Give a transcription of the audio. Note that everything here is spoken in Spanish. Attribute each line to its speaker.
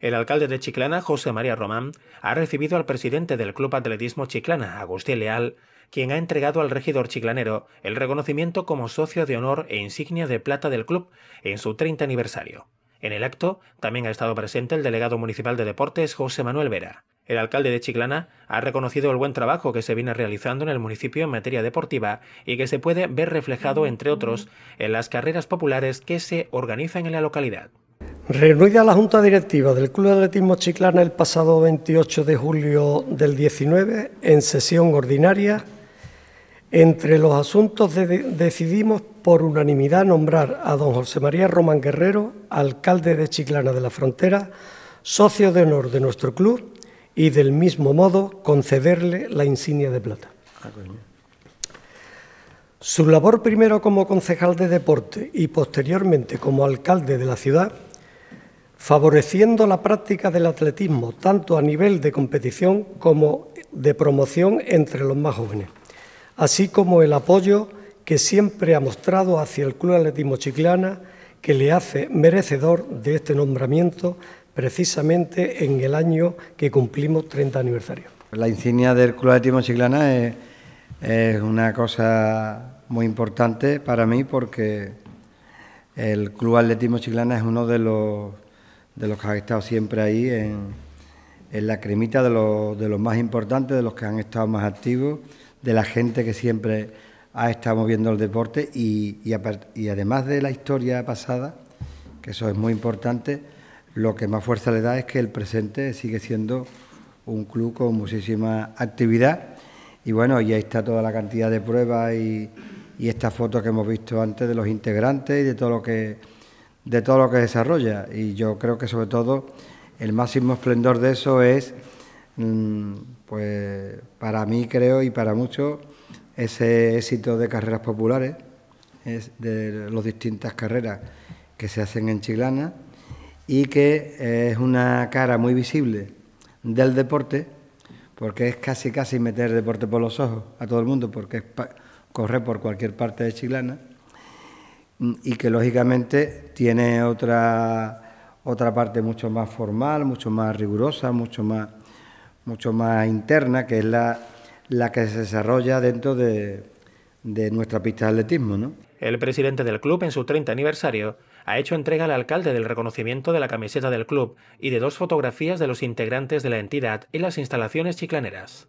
Speaker 1: El alcalde de Chiclana, José María Román, ha recibido al presidente del Club Atletismo Chiclana, Agustín Leal, quien ha entregado al regidor chiclanero el reconocimiento como socio de honor e insignia de plata del club en su 30 aniversario. En el acto también ha estado presente el delegado municipal de deportes José Manuel Vera. El alcalde de Chiclana ha reconocido el buen trabajo que se viene realizando en el municipio en materia deportiva y que se puede ver reflejado, entre otros, en las carreras populares que se organizan en la localidad.
Speaker 2: Reunida la Junta Directiva del Club de Atletismo Chiclana el pasado 28 de julio del 19, en sesión ordinaria, entre los asuntos decidimos por unanimidad nombrar a don José María Román Guerrero, alcalde de Chiclana de la Frontera, socio de honor de nuestro club y del mismo modo concederle la insignia de plata. Ah, Su labor primero como concejal de deporte y posteriormente como alcalde de la ciudad favoreciendo la práctica del atletismo tanto a nivel de competición como de promoción entre los más jóvenes, así como el apoyo que siempre ha mostrado hacia el Club Atletismo Chiclana, que le hace merecedor de este nombramiento precisamente en el año que cumplimos 30 aniversarios.
Speaker 3: La insignia del Club Atletismo Chiclana es una cosa muy importante para mí porque el Club Atletismo Chiclana es uno de los de los que han estado siempre ahí en, en la cremita de, de los más importantes, de los que han estado más activos, de la gente que siempre ha estado moviendo el deporte y, y, y además de la historia pasada, que eso es muy importante, lo que más fuerza le da es que el presente sigue siendo un club con muchísima actividad. Y bueno, y ahí está toda la cantidad de pruebas y, y estas fotos que hemos visto antes de los integrantes y de todo lo que de todo lo que desarrolla. Y yo creo que sobre todo el máximo esplendor de eso es, mm, pues para mí creo y para muchos, ese éxito de carreras populares, es de las distintas carreras que se hacen en Chilana... y que es una cara muy visible del deporte, porque es casi casi meter deporte por los ojos a todo el mundo, porque es correr por cualquier parte de Chilana... Mm, y que lógicamente tiene otra, parte mucho más formal, mucho más rigurosa, mucho más, mucho más interna, que es la, que se desarrolla dentro de, de nuestra pista de atletismo.
Speaker 1: El presidente del club, en su 30 aniversario, ha hecho entrega al alcalde del reconocimiento de la camiseta del club y de dos fotografías de los integrantes de la entidad y las instalaciones chiclaneras.